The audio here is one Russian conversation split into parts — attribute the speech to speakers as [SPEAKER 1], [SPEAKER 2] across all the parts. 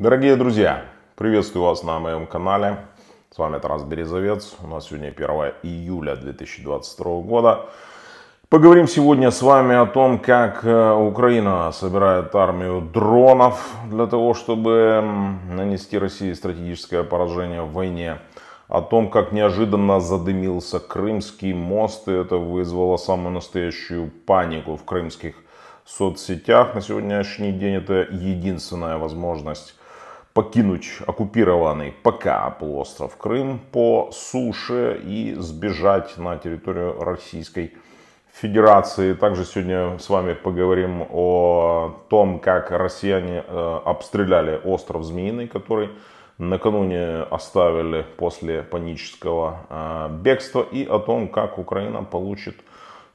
[SPEAKER 1] Дорогие друзья, приветствую вас на моем канале. С вами Тарас Березовец. У нас сегодня 1 июля 2022 года. Поговорим сегодня с вами о том, как э, Украина собирает армию дронов для того, чтобы нанести России стратегическое поражение в войне. О том, как неожиданно задымился Крымский мост, и это вызвало самую настоящую панику в крымских соцсетях. На сегодняшний день это единственная возможность покинуть оккупированный пока полуостров Крым по суше и сбежать на территорию Российской Федерации. Также сегодня с вами поговорим о том, как россияне э, обстреляли остров Змеиный, который накануне оставили после панического э, бегства, и о том, как Украина получит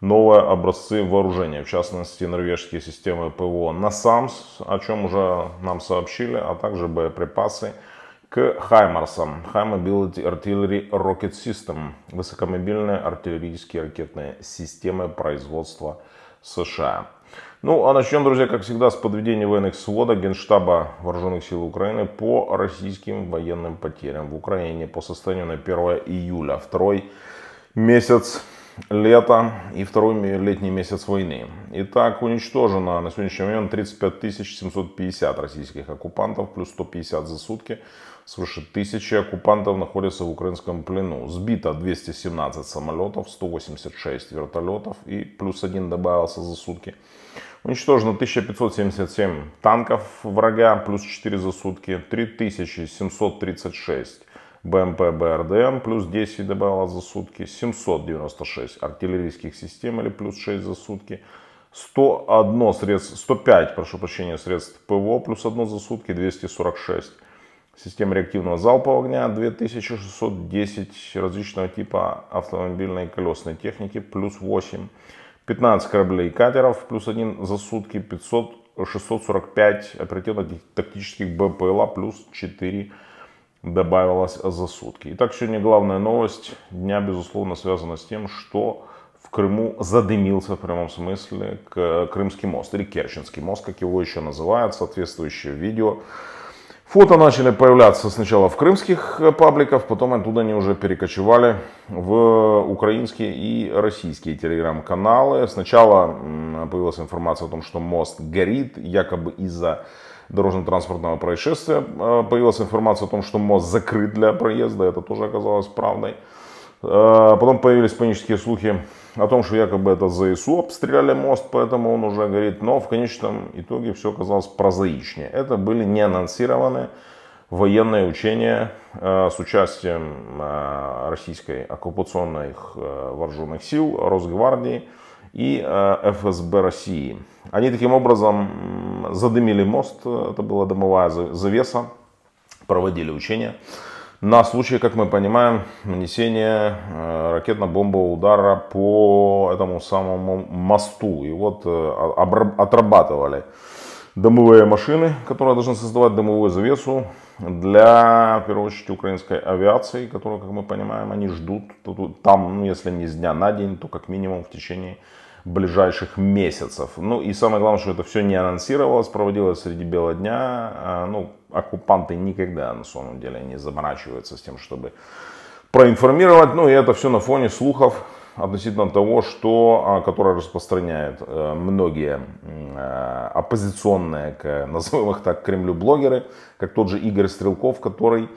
[SPEAKER 1] новые образцы вооружения, в частности норвежские системы ПВО «Насамс», о чем уже нам сообщили, а также боеприпасы к «Хаймарсам» High Mobility Artillery Rocket System, высокомобильные артиллерийские ракетные системы производства США. Ну, а начнем, друзья, как всегда, с подведения военных сводок Генштаба Вооруженных сил Украины по российским военным потерям в Украине по состоянию на 1 июля. Второй месяц лето и второй летний месяц войны. Итак, уничтожено на сегодняшний момент 35 750 российских оккупантов, плюс 150 за сутки. Свыше тысячи оккупантов находятся в украинском плену. Сбито 217 самолетов, 186 вертолетов и плюс один добавился за сутки. Уничтожено 1577 танков врага, плюс 4 за сутки, 3736 БМП БРДМ плюс 10 добавила за сутки, 796 артиллерийских систем или плюс 6 за сутки, 101 средств, 105, прошу прощения, средств ПВО плюс 1 за сутки, 246 систем реактивного залпового огня, 2610 различного типа автомобильной и колесной техники, плюс 8, 15 кораблей и катеров, плюс 1 за сутки, 500, 645 оперативно-тактических БПЛА, плюс 4 добавилось за сутки. Итак, сегодня главная новость дня, безусловно, связана с тем, что в Крыму задымился в прямом смысле Крымский мост или Керченский мост, как его еще называют, соответствующее видео. Фото начали появляться сначала в крымских э, пабликах, потом оттуда они уже перекочевали в украинские и российские телеграм-каналы. Сначала появилась информация о том, что мост горит, якобы из-за дорожно-транспортного происшествия. Э, появилась информация о том, что мост закрыт для проезда, это тоже оказалось правдой. Э, потом появились панические слухи о том, что якобы это ЗСУ обстреляли мост, поэтому он уже горит. Но в конечном итоге все оказалось прозаичнее. Это были не анонсированные военные учения э, с участием российской оккупационных вооруженных сил, Росгвардии, и э, ФСБ России. Они таким образом задымили мост, э, это была дымовая завеса, проводили учения на случай, как мы понимаем, нанесения э, ракетно-бомбового удара по этому самому мосту. И вот отрабатывали дымовые машины, которые должны создавать дымовую завесу, для, в первую очередь, украинской авиации, которую, как мы понимаем, они ждут там, ну, если не с дня на день, то как минимум в течение ближайших месяцев. Ну и самое главное, что это все не анонсировалось, проводилось среди бела дня. А, ну, оккупанты никогда на самом деле не заморачиваются с тем, чтобы проинформировать. Ну и это все на фоне слухов относительно того, что, а, которое распространяют э, многие э, оппозиционные, назовем их так, Кремлю блогеры, как тот же Игорь Стрелков, который,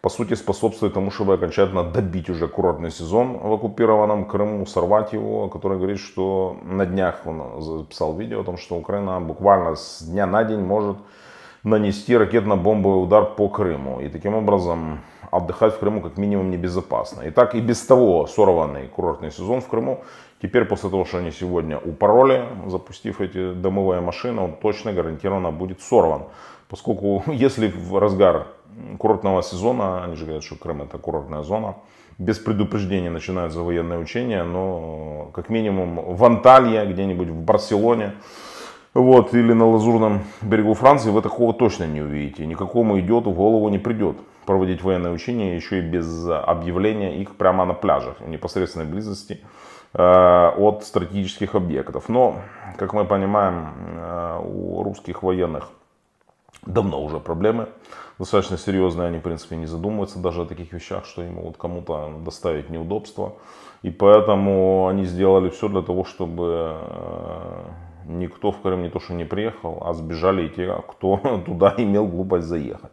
[SPEAKER 1] по сути, способствует тому, чтобы окончательно добить уже курортный сезон в оккупированном Крыму, сорвать его, который говорит, что на днях он э, записал видео о том, что Украина буквально с дня на день может нанести ракетно-бомбовый удар по Крыму. И таким образом отдыхать в Крыму как минимум небезопасно. И так и без того сорванный курортный сезон в Крыму, теперь после того, что они сегодня упороли, запустив эти домовые машины, он точно гарантированно будет сорван. Поскольку если в разгар курортного сезона, они же говорят, что Крым это курортная зона, без предупреждения начинаются военные учения, но как минимум в Анталье, где-нибудь в Барселоне, вот, или на лазурном берегу Франции, вы такого точно не увидите. Никакому идет, в голову не придет проводить военные учения еще и без объявления их прямо на пляжах, в непосредственной близости э, от стратегических объектов. Но, как мы понимаем, э, у русских военных давно уже проблемы, достаточно серьезные, они, в принципе, не задумываются даже о таких вещах, что им могут кому-то доставить неудобства. И поэтому они сделали все для того, чтобы э, Никто в Крым не то что не приехал, а сбежали те, кто туда имел глупость заехать.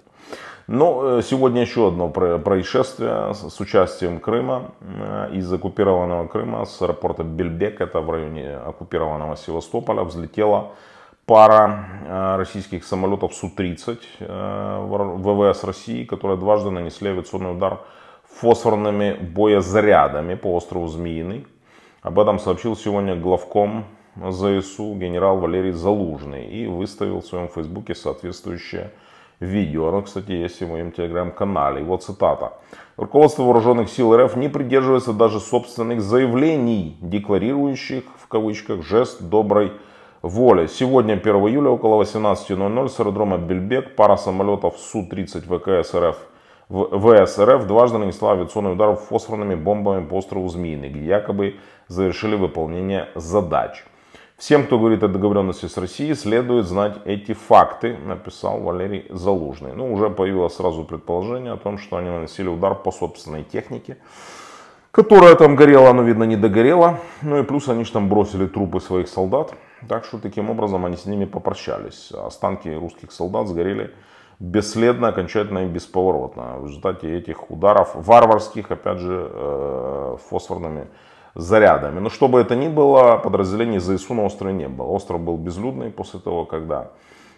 [SPEAKER 1] Но э, сегодня еще одно происшествие с участием Крыма, э, из оккупированного Крыма, с аэропорта Бельбек, это в районе оккупированного Севастополя, взлетела пара э, российских самолетов Су-30 ВВС России, которые дважды нанесли авиационный удар фосфорными боезарядами по острову Змеиный. Об этом сообщил сегодня главком ЗСУ генерал Валерий Залужный и выставил в своем фейсбуке соответствующее видео. Оно, кстати, есть и в моем телеграм-канале. Его цитата. Руководство вооруженных сил РФ не придерживается даже собственных заявлений, декларирующих в кавычках жест доброй воли. Сегодня, 1 июля, около 18.00 с аэродрома Бельбек пара самолетов Су-30 ВКС РФ в ВСРФ дважды нанесла авиационный удар фосфорными бомбами по острову Змеиный, где якобы завершили выполнение задач. Всем, кто говорит о договоренности с Россией, следует знать эти факты, написал Валерий Залужный. Ну, уже появилось сразу предположение о том, что они наносили удар по собственной технике, которая там горела, но, видно, не догорела. Ну и плюс они же там бросили трупы своих солдат. Так что таким образом они с ними попрощались. Останки русских солдат сгорели бесследно, окончательно и бесповоротно. В результате этих ударов варварских, опять же, э, фосфорными зарядами. Но чтобы это ни было, подразделений ЗСУ на острове не было. Остров был безлюдный после того, когда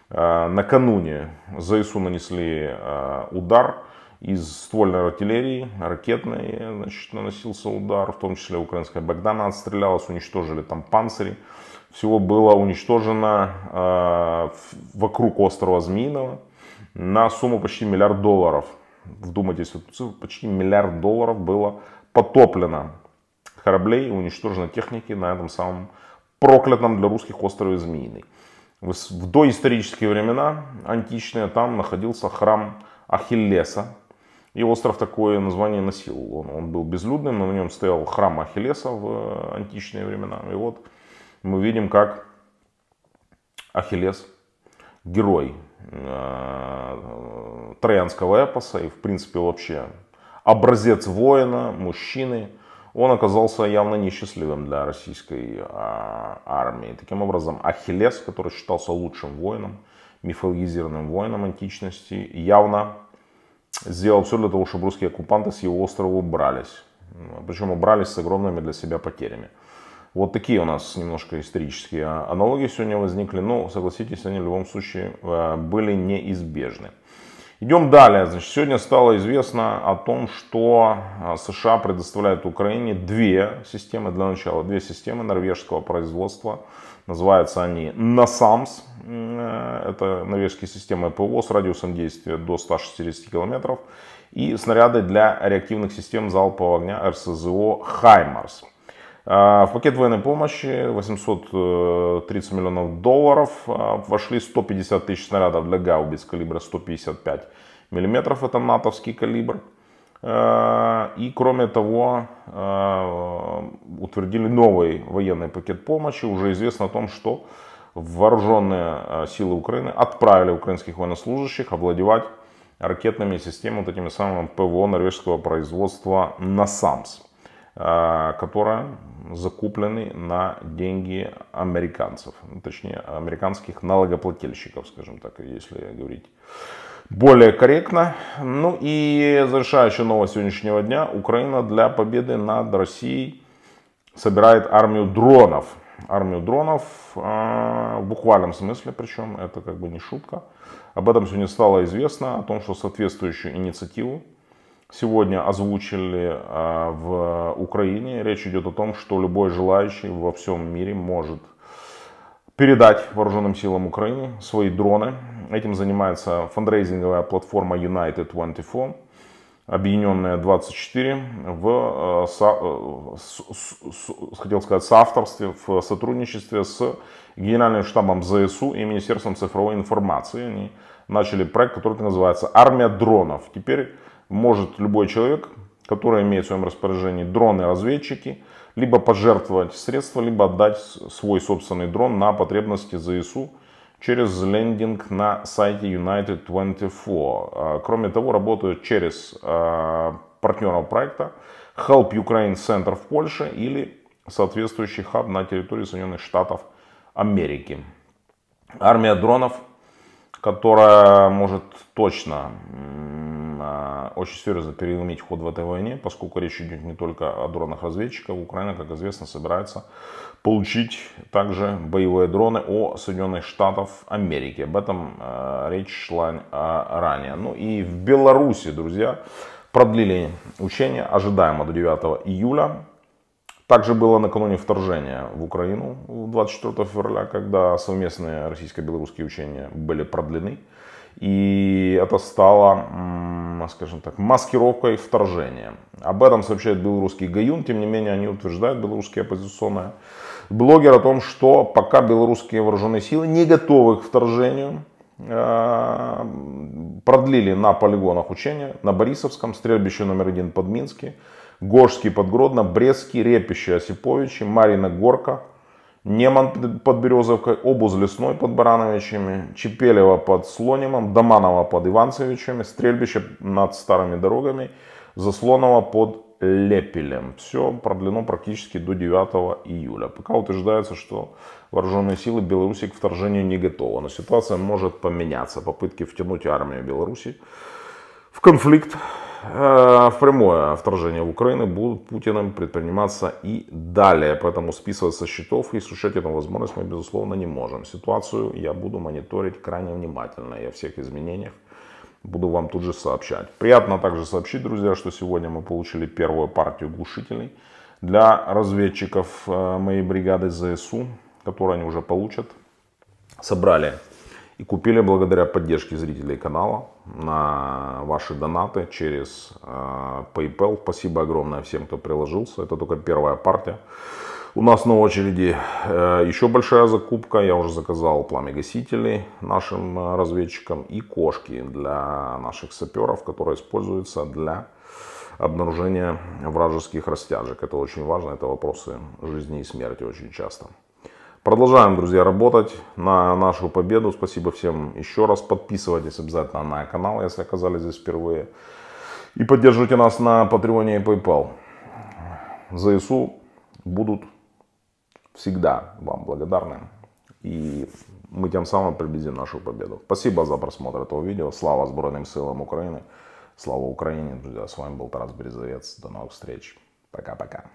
[SPEAKER 1] э, накануне ЗСУ нанесли э, удар из ствольной артиллерии, ракетной, значит, наносился удар, в том числе украинская Богдана отстрелялась, уничтожили там панцири. Всего было уничтожено э, вокруг острова Змеиного на сумму почти миллиард долларов. Вдумайтесь в эту цифру, почти миллиард долларов было потоплено кораблей и уничтожена техники на этом самом проклятом для русских острове Змеиной. В доисторические времена античные там находился храм Ахиллеса. И остров такое название носил. Он, он был безлюдным, но на нем стоял храм Ахиллеса в э, античные времена. И вот мы видим, как Ахиллес, герой э, троянского эпоса и, в принципе, вообще образец воина, мужчины – он оказался явно несчастливым для российской а, армии. Таким образом, Ахиллес, который считался лучшим воином, мифологизированным воином античности, явно сделал все для того, чтобы русские оккупанты с его острова убрались. Причем убрались с огромными для себя потерями. Вот такие у нас немножко исторические аналогии сегодня возникли, но, ну, согласитесь, они в любом случае э, были неизбежны. Идем далее. Значит, сегодня стало известно о том, что а, США предоставляют Украине две системы, для начала, две системы норвежского производства. Называются они NASAMS, э, это норвежские системы ПВО с радиусом действия до 160 километров, и снаряды для реактивных систем залпового огня РСЗО «Хаймарс». А, в пакет военной помощи 830 э, миллионов долларов а, вошли 150 тысяч снарядов для гаубиц калибра 155 миллиметров, это натовский калибр. А, и кроме того, утвердили новый военный пакет помощи. Уже известно о том, что вооруженные силы Украины отправили украинских военнослужащих овладевать ракетными системами, вот этими самыми ПВО норвежского производства «Насамс». А, которые закуплены на деньги американцев, ну, точнее американских налогоплательщиков, скажем так, если говорить более корректно. Ну и завершающая новость сегодняшнего дня. Украина для победы над Россией собирает армию дронов. Армию дронов а, в буквальном смысле, причем это как бы не шутка. Об этом сегодня стало известно, о том, что соответствующую инициативу сегодня озвучили э, в Украине. Речь идет о том, что любой желающий во всем мире может передать вооруженным силам Украины свои дроны. Этим занимается фандрейзинговая платформа United 24, объединенная 24, в, э, э, с, хотел сказать, соавторстве, в сотрудничестве с Генеральным штабом ЗСУ и Министерством цифровой информации. Они начали проект, который называется «Армия дронов». Теперь может любой человек, который имеет в своем распоряжении дроны-разведчики, либо пожертвовать средства, либо отдать свой собственный дрон на потребности ЗСУ через лендинг на сайте United24. А, кроме того, работают через а, партнеров проекта Help Ukraine Center в Польше или соответствующий хаб на территории Соединенных Штатов Америки. Армия дронов – которая может точно а, очень серьезно переломить ход в этой войне, поскольку речь идет не только о дронах разведчиков. Украина, как известно, собирается получить также боевые дроны у Соединенных Штатов Америки. Об этом а, речь шла а, ранее. Ну и в Беларуси, друзья, продлили учение ожидаемо до 9 июля. Также было накануне вторжения в Украину 24 февраля, когда совместные российско-белорусские учения были продлены. И это стало, скажем так, маскировкой вторжения. Об этом сообщает белорусский Гаюн, тем не менее они утверждают, белорусские оппозиционные блогеры, о том, что пока белорусские вооруженные силы не готовы к вторжению, э, продлили на полигонах учения на Борисовском, стрельбище номер один под Минске, Гожский под Гродно, Брестский, Репище, Осиповичи, Марина Горка, Неман под Березовкой, Обуз Лесной под Барановичами, Чепелева под Слонимом, Доманова под Иванцевичами, Стрельбище над Старыми дорогами, Заслонова под Лепелем. Все продлено практически до 9 июля. Пока утверждается, что вооруженные силы Беларуси к вторжению не готовы. Но ситуация может поменяться. Попытки втянуть армию Беларуси в конфликт Э, в прямое вторжение в Украину будут Путиным предприниматься и далее. Поэтому списывать со счетов и исключать эту возможность мы, безусловно, не можем. Ситуацию я буду мониторить крайне внимательно и о всех изменениях буду вам тут же сообщать. Приятно также сообщить, друзья, что сегодня мы получили первую партию глушителей для разведчиков э, моей бригады ЗСУ, которые они уже получат. Собрали и купили благодаря поддержке зрителей канала на ваши донаты через э, PayPal. Спасибо огромное всем, кто приложился. Это только первая партия. У нас на очереди э, еще большая закупка. Я уже заказал пламегасители нашим э, разведчикам и кошки для наших саперов, которые используются для обнаружения вражеских растяжек. Это очень важно, это вопросы жизни и смерти очень часто. Продолжаем, друзья, работать на нашу победу. Спасибо всем еще раз. Подписывайтесь обязательно на канал, если оказались здесь впервые. И поддержите нас на Patreon и PayPal. За ИСУ будут всегда вам благодарны. И мы тем самым приблизим нашу победу. Спасибо за просмотр этого видео. Слава Сбройным силам Украины. Слава Украине, друзья. С вами был Тарас Березовец. До новых встреч. Пока-пока.